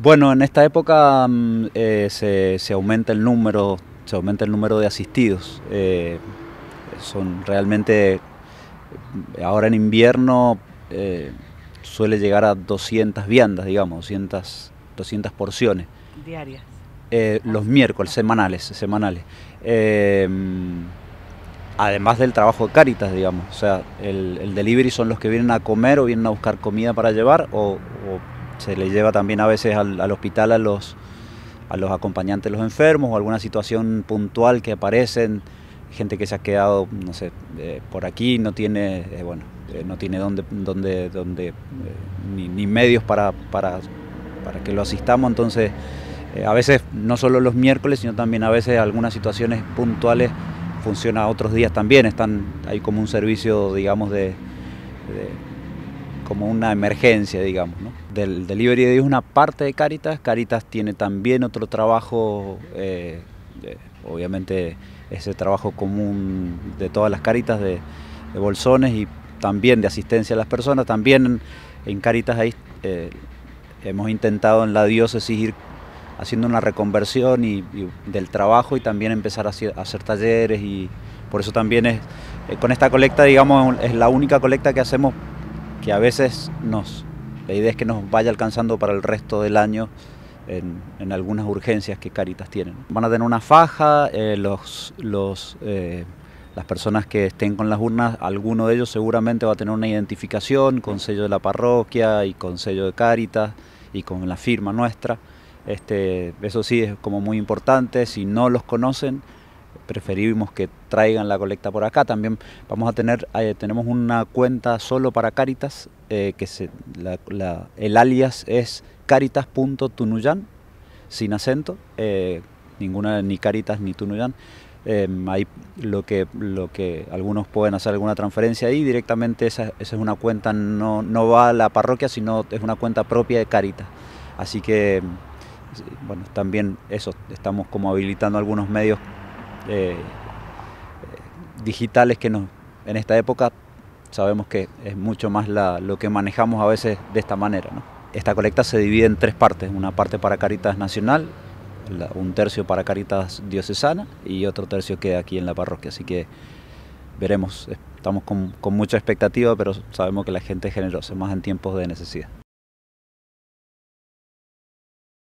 Bueno, en esta época mm, eh, se, aumenta el número, se aumenta el número de asistidos. Eh, son realmente, eh, ahora en invierno suele llegar a 200 viandas, digamos, 200, 200 porciones. Diarias. los ah, miércoles, semanales, semanales. además del trabajo de Caritas, digamos. O sea, el, el, delivery son los que vienen a comer o vienen a buscar comida para llevar o, se le lleva también a veces al, hospital a los, a los acompañantes de los enfermos o alguna situación puntual que aparecen, gente que se ha quedado, no sé, eh, por aquí, no tiene, eh, bueno, eh, no tiene dónde, ni, medios para, para, para, que lo asistamos, entonces a veces no solo los miércoles, sino también a veces algunas situaciones puntuales funciona otros días también, están, hay como un servicio, digamos, de como una emergencia, digamos. ¿no? Del Delivery de Dios es una parte de Caritas. Caritas tiene también otro trabajo, eh, obviamente ese trabajo común de todas las Caritas de, bolsones y también de asistencia a las personas. También en, Caritas ahí eh, hemos intentado en la diócesis ir haciendo una reconversión y, del trabajo y también empezar a hacer, talleres y por eso también es, eh, con esta colecta, digamos, es la única colecta que hacemos que a veces nos, la idea es que nos vaya alcanzando para el resto del año en, algunas urgencias que Caritas tienen Van a tener una faja, eh, los, eh, las personas que estén con las urnas, alguno de ellos seguramente va a tener una identificación con sello de la parroquia y con sello de Caritas y con la firma nuestra. Este, eso sí es como muy importante, si no los conocen, preferimos que traigan la colecta por acá. También vamos a tener, eh, tenemos una cuenta solo para Caritas, eh, que se, el alias es caritas.tunuyan, sin acento, eh, ninguna, ni Caritas ni Tunuyan. Em, hay lo que, lo que algunos pueden hacer alguna transferencia ahí, directamente esa, esa es una cuenta, no, no, va a la parroquia, sino es una cuenta propia de Caritas. Así que, bueno, también eso, estamos como habilitando algunos medios eh, eh, digitales que nos, en esta época sabemos que es mucho más lo que manejamos a veces de esta manera. Esta colecta se divide en tres partes, una parte para Caritas Nacional, un tercio para Caritas Diocesana y otro tercio queda aquí en la parroquia, así que veremos, estamos con, con mucha expectativa, pero sabemos que la gente es generosa, más en tiempos de necesidad.